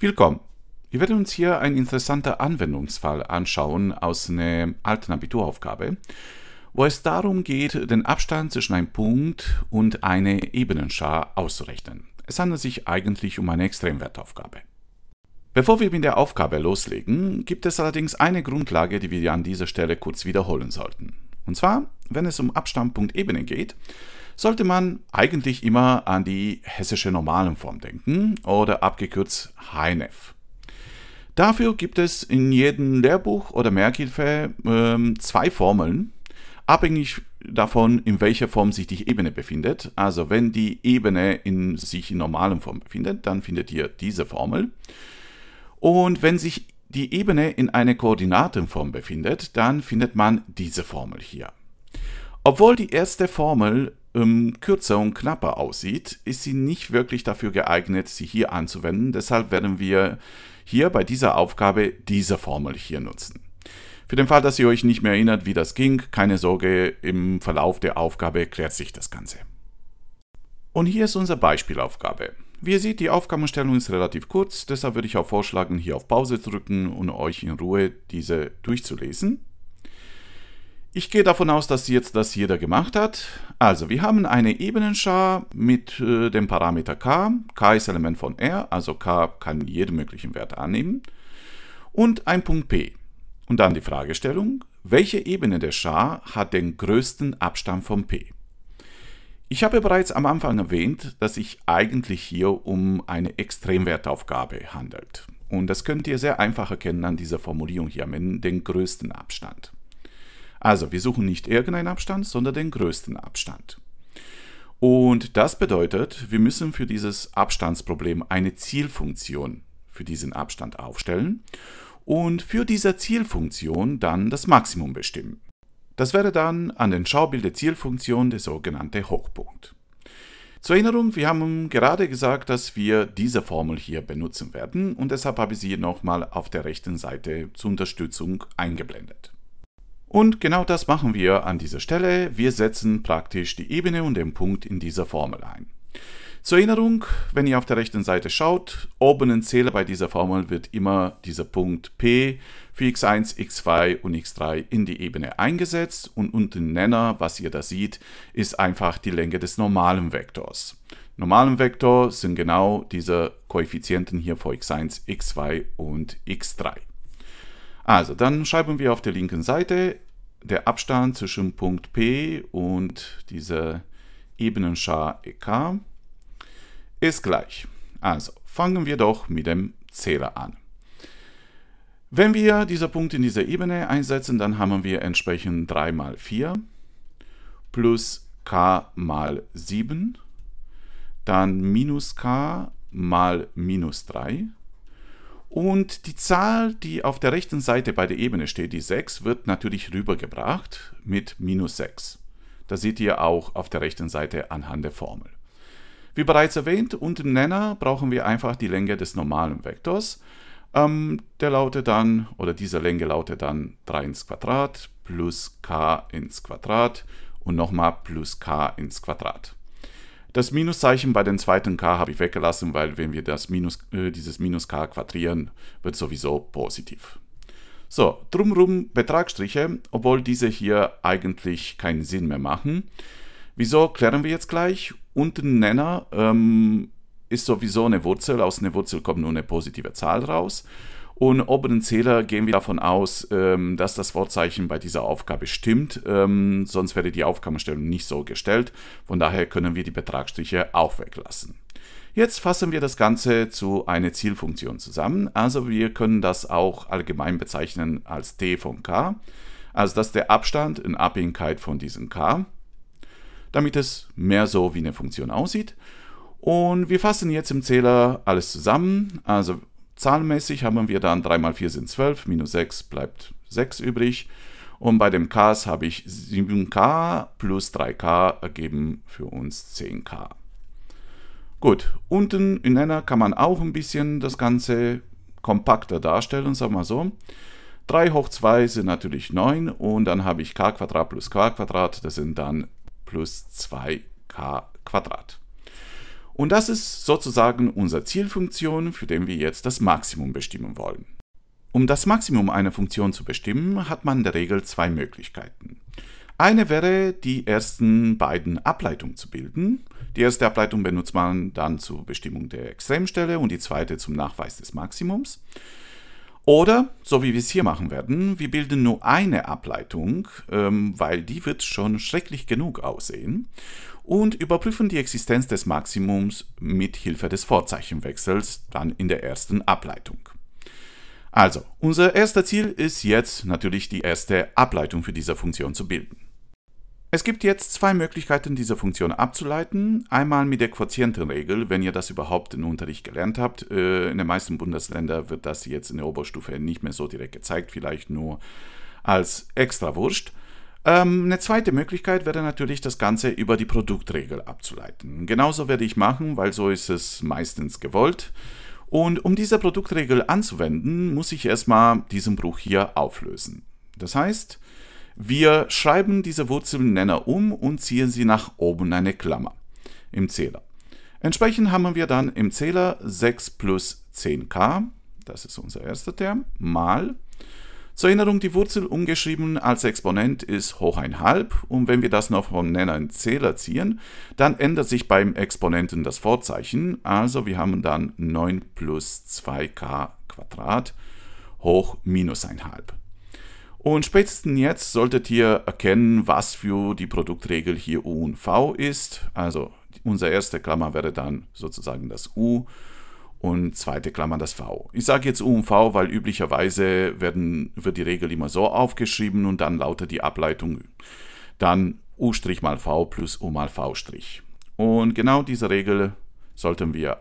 Willkommen! Wir werden uns hier einen interessanten Anwendungsfall anschauen aus einer alten Abituraufgabe, wo es darum geht, den Abstand zwischen einem Punkt und einer Ebenenschar auszurechnen. Es handelt sich eigentlich um eine Extremwertaufgabe. Bevor wir mit der Aufgabe loslegen, gibt es allerdings eine Grundlage, die wir an dieser Stelle kurz wiederholen sollten. Und zwar, wenn es um Ebene geht, sollte man eigentlich immer an die hessische Normalenform denken oder abgekürzt HNF. Dafür gibt es in jedem Lehrbuch oder Merkhilfe äh, zwei Formeln, abhängig davon, in welcher Form sich die Ebene befindet. Also wenn die Ebene in sich in normalen Form befindet, dann findet ihr diese Formel. Und wenn sich die Ebene in einer Koordinatenform befindet, dann findet man diese Formel hier. Obwohl die erste Formel ähm, kürzer und knapper aussieht, ist sie nicht wirklich dafür geeignet, sie hier anzuwenden. Deshalb werden wir hier bei dieser Aufgabe diese Formel hier nutzen. Für den Fall, dass ihr euch nicht mehr erinnert, wie das ging, keine Sorge, im Verlauf der Aufgabe klärt sich das Ganze. Und hier ist unsere Beispielaufgabe. Wie ihr seht, die Aufgabenstellung ist relativ kurz, deshalb würde ich auch vorschlagen, hier auf Pause zu drücken und euch in Ruhe diese durchzulesen. Ich gehe davon aus, dass jetzt das jeder gemacht hat. Also, wir haben eine Ebenenschar mit äh, dem Parameter k. k ist Element von R, also k kann jeden möglichen Wert annehmen. Und ein Punkt P. Und dann die Fragestellung, welche Ebene der Schar hat den größten Abstand von P? Ich habe bereits am Anfang erwähnt, dass sich eigentlich hier um eine Extremwertaufgabe handelt. Und das könnt ihr sehr einfach erkennen an dieser Formulierung hier, den größten Abstand. Also wir suchen nicht irgendeinen Abstand, sondern den größten Abstand. Und das bedeutet, wir müssen für dieses Abstandsproblem eine Zielfunktion für diesen Abstand aufstellen und für diese Zielfunktion dann das Maximum bestimmen. Das wäre dann an den Schaubild der Zielfunktion der sogenannte Hochpunkt. Zur Erinnerung, wir haben gerade gesagt, dass wir diese Formel hier benutzen werden und deshalb habe ich sie nochmal auf der rechten Seite zur Unterstützung eingeblendet. Und genau das machen wir an dieser Stelle. Wir setzen praktisch die Ebene und den Punkt in dieser Formel ein. Zur Erinnerung, wenn ihr auf der rechten Seite schaut, oben in Zähler bei dieser Formel wird immer dieser Punkt P für x1, x2 und x3 in die Ebene eingesetzt und unten Nenner, was ihr da seht, ist einfach die Länge des normalen Vektors. Normalen Vektor sind genau diese Koeffizienten hier vor x1, x2 und x3. Also, dann schreiben wir auf der linken Seite, der Abstand zwischen Punkt P und dieser Ebenenschar EK ist gleich. Also, fangen wir doch mit dem Zähler an. Wenn wir diesen Punkt in dieser Ebene einsetzen, dann haben wir entsprechend 3 mal 4 plus k mal 7, dann minus k mal minus 3 und die Zahl, die auf der rechten Seite bei der Ebene steht, die 6, wird natürlich rübergebracht mit minus 6. Das seht ihr auch auf der rechten Seite anhand der Formel. Wie bereits erwähnt, unter dem Nenner brauchen wir einfach die Länge des normalen Vektors. Ähm, der lautet dann, oder diese Länge lautet dann 3 ins Quadrat plus k ins Quadrat und nochmal plus k ins Quadrat. Das Minuszeichen bei dem zweiten K habe ich weggelassen, weil wenn wir das Minus, äh, dieses Minus K quadrieren, wird sowieso positiv. So, drumrum Betragsstriche, obwohl diese hier eigentlich keinen Sinn mehr machen. Wieso, klären wir jetzt gleich. Unten Nenner ähm, ist sowieso eine Wurzel, aus einer Wurzel kommt nur eine positive Zahl raus. Und oben oberen Zähler gehen wir davon aus, ähm, dass das Vorzeichen bei dieser Aufgabe stimmt, ähm, sonst wäre die Aufgabenstellung nicht so gestellt. Von daher können wir die Betragsstriche auch weglassen. Jetzt fassen wir das Ganze zu einer Zielfunktion zusammen. Also wir können das auch allgemein bezeichnen als t von k. Also das ist der Abstand in Abhängigkeit von diesem k, damit es mehr so wie eine Funktion aussieht. Und wir fassen jetzt im Zähler alles zusammen. Also Zahlenmäßig haben wir dann 3 mal 4 sind 12, minus 6 bleibt 6 übrig. Und bei dem Ks habe ich 7k plus 3k ergeben für uns 10k. Gut, unten in Nenner kann man auch ein bisschen das Ganze kompakter darstellen, sagen wir so. 3 hoch 2 sind natürlich 9 und dann habe ich k plus k das sind dann plus 2k Quadrat. Und das ist sozusagen unsere Zielfunktion, für den wir jetzt das Maximum bestimmen wollen. Um das Maximum einer Funktion zu bestimmen, hat man in der Regel zwei Möglichkeiten. Eine wäre, die ersten beiden Ableitungen zu bilden. Die erste Ableitung benutzt man dann zur Bestimmung der Extremstelle und die zweite zum Nachweis des Maximums. Oder, so wie wir es hier machen werden, wir bilden nur eine Ableitung, ähm, weil die wird schon schrecklich genug aussehen und überprüfen die Existenz des Maximums mit Hilfe des Vorzeichenwechsels dann in der ersten Ableitung. Also, unser erster Ziel ist jetzt natürlich die erste Ableitung für diese Funktion zu bilden. Es gibt jetzt zwei Möglichkeiten, diese Funktion abzuleiten. Einmal mit der Quotientenregel, wenn ihr das überhaupt im Unterricht gelernt habt. Äh, in den meisten Bundesländern wird das jetzt in der Oberstufe nicht mehr so direkt gezeigt, vielleicht nur als extra Wurscht. Ähm, eine zweite Möglichkeit wäre natürlich, das Ganze über die Produktregel abzuleiten. Genauso werde ich machen, weil so ist es meistens gewollt. Und um diese Produktregel anzuwenden, muss ich erstmal diesen Bruch hier auflösen. Das heißt, wir schreiben diese Wurzelnenner um und ziehen sie nach oben eine Klammer im Zähler. Entsprechend haben wir dann im Zähler 6 plus 10k, das ist unser erster Term, mal. Zur Erinnerung, die Wurzel umgeschrieben als Exponent ist hoch ein halb und wenn wir das noch vom Nenner in Zähler ziehen, dann ändert sich beim Exponenten das Vorzeichen, also wir haben dann 9 plus 2k Quadrat hoch minus ein halb. Und spätestens jetzt solltet ihr erkennen, was für die Produktregel hier U und V ist. Also unsere erste Klammer wäre dann sozusagen das U und zweite Klammer das V. Ich sage jetzt U und V, weil üblicherweise werden, wird die Regel immer so aufgeschrieben und dann lautet die Ableitung dann U' mal V plus U mal V'. Und genau diese Regel sollten wir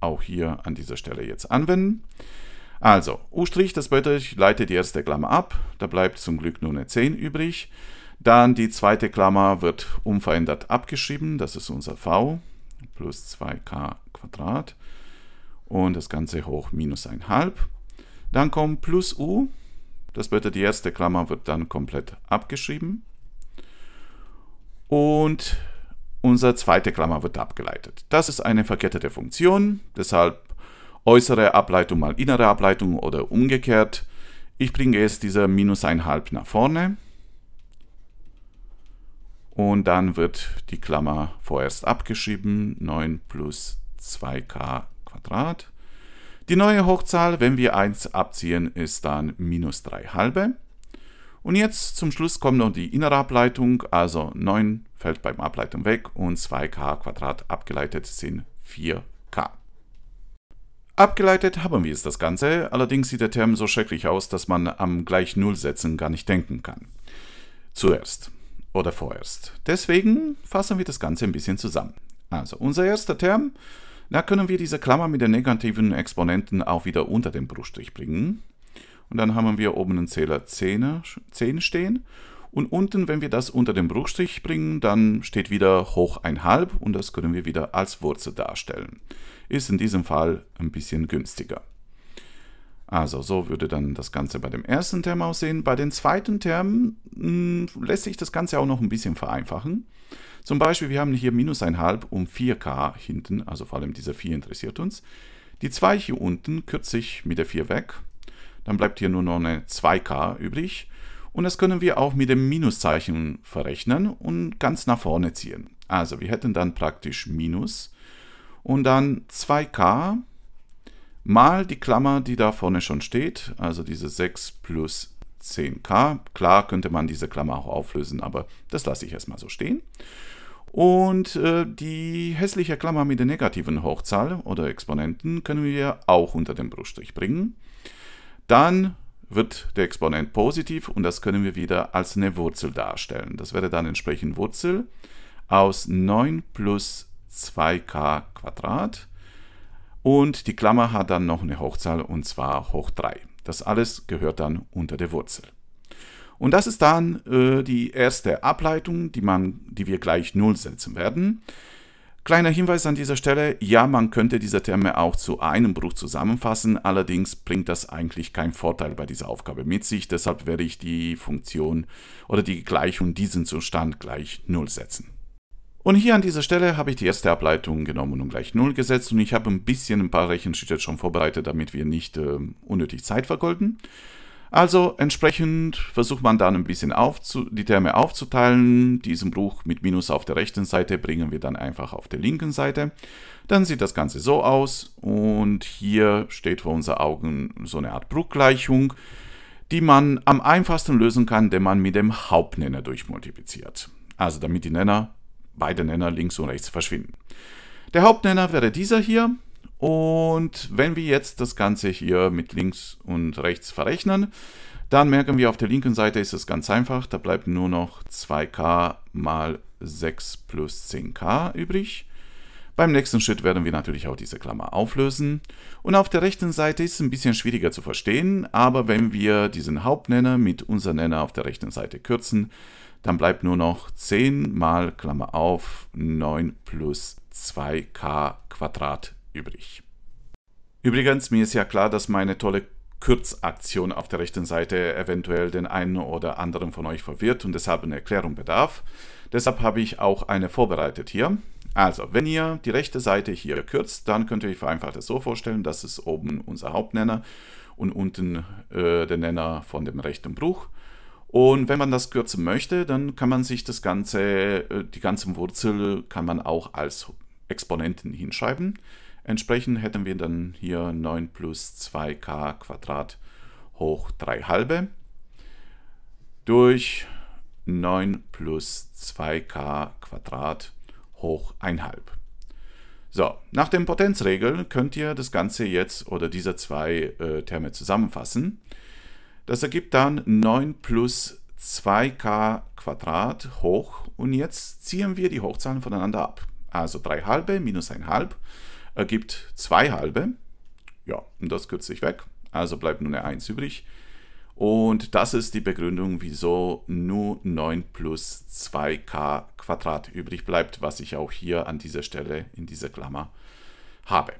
auch hier an dieser Stelle jetzt anwenden. Also, U', das bedeutet, ich leite die erste Klammer ab, da bleibt zum Glück nur eine 10 übrig. Dann die zweite Klammer wird unverändert abgeschrieben, das ist unser V, plus 2k Quadrat. Und das Ganze hoch minus 1,5. Dann kommt plus U, das bedeutet, die erste Klammer wird dann komplett abgeschrieben. Und unsere zweite Klammer wird abgeleitet. Das ist eine verkettete Funktion, deshalb äußere Ableitung mal innere Ableitung oder umgekehrt. Ich bringe jetzt diese minus 1,5 nach vorne. Und dann wird die Klammer vorerst abgeschrieben. 9 plus 2k Quadrat. Die neue Hochzahl, wenn wir 1 abziehen, ist dann minus 3 halbe. Und jetzt zum Schluss kommt noch die innere Ableitung, also 9 fällt beim Ableitung weg und 2k Quadrat abgeleitet sind 4 Abgeleitet haben wir es das Ganze, allerdings sieht der Term so schrecklich aus, dass man am gleich Null setzen gar nicht denken kann. Zuerst oder vorerst. Deswegen fassen wir das Ganze ein bisschen zusammen. Also unser erster Term, da können wir diese Klammer mit den negativen Exponenten auch wieder unter den Bruchstrich bringen. Und dann haben wir oben einen Zähler 10, 10 stehen und unten, wenn wir das unter den Bruchstrich bringen, dann steht wieder hoch ein halb und das können wir wieder als Wurzel darstellen. Ist in diesem Fall ein bisschen günstiger. Also so würde dann das Ganze bei dem ersten Term aussehen. Bei den zweiten Termen mh, hm, lässt sich das Ganze auch noch ein bisschen vereinfachen. Zum Beispiel, wir haben hier minus 1,5 um 4k hinten, also vor allem diese 4 interessiert uns. Die 2 hier unten kürze ich mit der 4 weg. Dann bleibt hier nur noch eine 2k übrig. Und das können wir auch mit dem Minuszeichen verrechnen und ganz nach vorne ziehen. Also wir hätten dann praktisch Minus und dann 2k mal die Klammer, die da vorne schon steht, also diese 6 plus 10k. Klar könnte man diese Klammer auch auflösen, aber das lasse ich erstmal so stehen. Und äh, die hässliche Klammer mit der negativen Hochzahl oder Exponenten können wir auch unter den Bruchstrich bringen. Dann wird der Exponent positiv und das können wir wieder als eine Wurzel darstellen. Das wäre dann entsprechend Wurzel aus 9 plus 2k Quadrat und die Klammer hat dann noch eine Hochzahl und zwar hoch 3. Das alles gehört dann unter der Wurzel. Und das ist dann äh, die erste Ableitung, die, man, die wir gleich 0 setzen werden. Kleiner Hinweis an dieser Stelle, ja, man könnte diese Terme auch zu einem Bruch zusammenfassen, allerdings bringt das eigentlich keinen Vorteil bei dieser Aufgabe mit sich, deshalb werde ich die Funktion oder die Gleichung diesen Zustand gleich 0 setzen. Und hier an dieser Stelle habe ich die erste Ableitung genommen und gleich 0 gesetzt und ich habe ein bisschen ein paar Rechenschritte schon vorbereitet, damit wir nicht äh, unnötig Zeit vergolden. Also entsprechend versucht man dann ein bisschen die Terme aufzuteilen. Diesen Bruch mit Minus auf der rechten Seite bringen wir dann einfach auf der linken Seite. Dann sieht das Ganze so aus und hier steht vor unseren Augen so eine Art Bruchgleichung, die man am einfachsten lösen kann, indem man mit dem Hauptnenner durchmultipliziert. Also damit die Nenner, beide Nenner links und rechts verschwinden. Der Hauptnenner wäre dieser hier und wenn wir jetzt das Ganze hier mit links und rechts verrechnen, dann merken wir, auf der linken Seite ist es ganz einfach. Da bleibt nur noch 2k mal 6 plus 10k übrig. Beim nächsten Schritt werden wir natürlich auch diese Klammer auflösen. Und auf der rechten Seite ist es ein bisschen schwieriger zu verstehen, aber wenn wir diesen Hauptnenner mit unserem Nenner auf der rechten Seite kürzen, dann bleibt nur noch 10 mal Klammer auf 9 plus 2k Quadrat übrig. Übrigens, mir ist ja klar, dass meine tolle Kürzaktion auf der rechten Seite eventuell den einen oder anderen von euch verwirrt und deshalb eine Erklärung bedarf. Deshalb habe ich auch eine vorbereitet hier. Also, wenn ihr die rechte Seite hier kürzt, dann könnt ihr euch vereinfacht das so vorstellen, dass es oben unser Hauptnenner und unten äh, der Nenner von dem rechten Bruch. Und wenn man das kürzen möchte, dann kann man sich das ganze, äh, die ganzen Wurzel kann man auch als Exponenten hinschreiben. Entsprechend hätten wir dann hier 9 plus 2k Quadrat hoch 3 halbe durch 9 plus 2k Quadrat hoch 1 halb. So, nach dem Potenzregel könnt ihr das Ganze jetzt oder diese zwei äh, Terme zusammenfassen. Das ergibt dann 9 plus 2k Quadrat hoch und jetzt ziehen wir die Hochzahlen voneinander ab. Also 3 halbe minus 1 halb ergibt 2 halbe. Ja, und das kürze ich weg. Also bleibt nur eine 1 übrig. Und das ist die Begründung, wieso nur 9 plus 2k Quadrat übrig bleibt, was ich auch hier an dieser Stelle in dieser Klammer habe.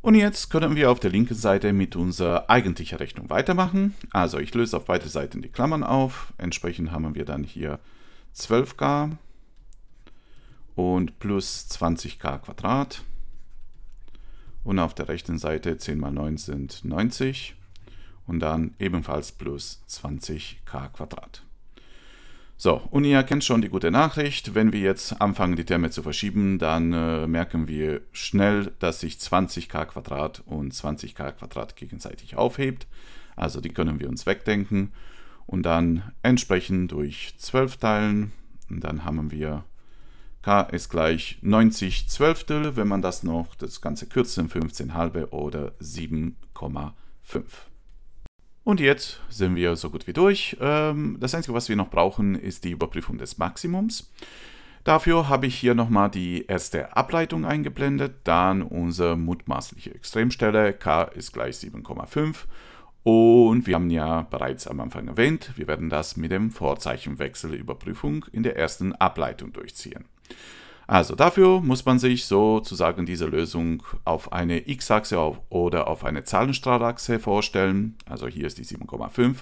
Und jetzt können wir auf der linken Seite mit unserer eigentlichen Rechnung weitermachen. Also ich löse auf beide Seiten die Klammern auf. Entsprechend haben wir dann hier 12k und plus 20k Quadrat und auf der rechten Seite 10 mal 9 sind 90 und dann ebenfalls plus 20k Quadrat. So, und ihr kennt schon die gute Nachricht, wenn wir jetzt anfangen, die Terme zu verschieben, dann äh, merken wir schnell, dass sich 20k Quadrat und 20k Quadrat gegenseitig aufhebt. Also die können wir uns wegdenken und dann entsprechend durch 12 teilen. Und dann haben wir k ist gleich 90 Zwölftel, wenn man das noch, das Ganze kürzen, 15 halbe oder 7,5. Und jetzt sind wir so gut wie durch. Ähm, das Einzige, was wir noch brauchen, ist die Überprüfung des Maximums. Dafür habe ich hier nochmal die erste Ableitung eingeblendet, dann unsere mutmaßliche Extremstelle, k ist gleich 7,5. Und wir haben ja bereits am Anfang erwähnt, wir werden das mit dem Vorzeichenwechselüberprüfung in der ersten Ableitung durchziehen. Also dafür muss man sich sozusagen diese Lösung auf eine x-Achse oder auf eine Zahlenstrahlachse vorstellen. Also hier ist die 7,5.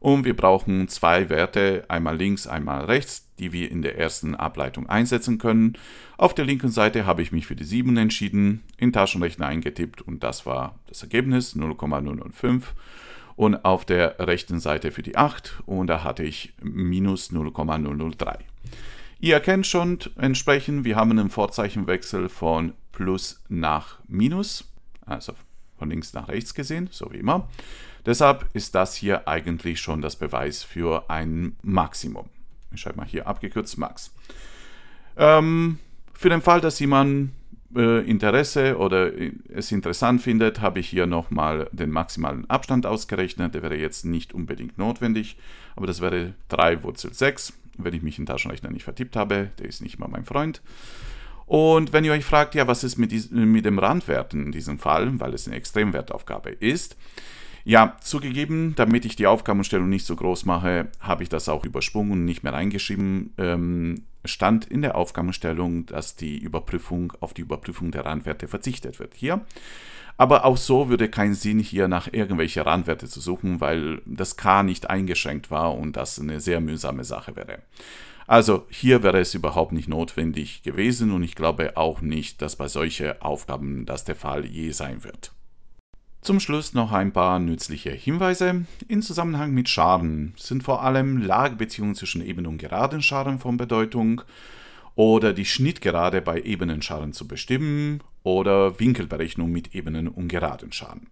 Und wir brauchen zwei Werte, einmal links, einmal rechts, die wir in der ersten Ableitung einsetzen können. Auf der linken Seite habe ich mich für die 7 entschieden, in Taschenrechner eingetippt und das war das Ergebnis 0,005. Und auf der rechten Seite für die 8 und da hatte ich minus 0,003. Ihr erkennt schon entsprechend, wir haben einen Vorzeichenwechsel von Plus nach Minus, also von links nach rechts gesehen, so wie immer. Deshalb ist das hier eigentlich schon das Beweis für ein Maximum. Ich schreibe mal hier abgekürzt Max. Ähm, für den Fall, dass jemand äh, Interesse oder äh, es interessant findet, habe ich hier nochmal den maximalen Abstand ausgerechnet. Der wäre jetzt nicht unbedingt notwendig, aber das wäre 3 Wurzel 6 wenn ich mich in Taschenrechner nicht vertippt habe. Der ist nicht mal mein Freund. Und wenn ihr euch fragt, ja, was ist mit, diesem, mit dem Randwerten in diesem Fall, weil es eine Extremwertaufgabe ist, ja, zugegeben, damit ich die Aufgabenstellung nicht so groß mache, habe ich das auch übersprungen und nicht mehr reingeschrieben. Ähm, stand in der Aufgabenstellung, dass die Überprüfung auf die Überprüfung der Randwerte verzichtet wird hier. Aber auch so würde keinen Sinn hier nach irgendwelchen Randwerte zu suchen, weil das K nicht eingeschränkt war und das eine sehr mühsame Sache wäre. Also hier wäre es überhaupt nicht notwendig gewesen und ich glaube auch nicht, dass bei solchen Aufgaben das der Fall je sein wird. Zum Schluss noch ein paar nützliche Hinweise. In Zusammenhang mit Schaden sind vor allem Lagebeziehungen zwischen Ebenen und geraden Scharen von Bedeutung oder die Schnittgerade bei Ebenenscharen zu bestimmen oder Winkelberechnung mit Ebenen und geraden Scharen.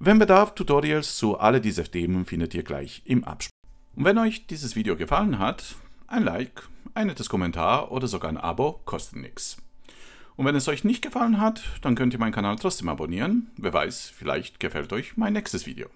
Wenn Bedarf, Tutorials zu alle diese Themen findet ihr gleich im Abspann. Und wenn euch dieses Video gefallen hat, ein Like, ein nettes Kommentar oder sogar ein Abo kostet nichts. Und wenn es euch nicht gefallen hat, dann könnt ihr meinen Kanal trotzdem abonnieren. Wer weiß, vielleicht gefällt euch mein nächstes Video.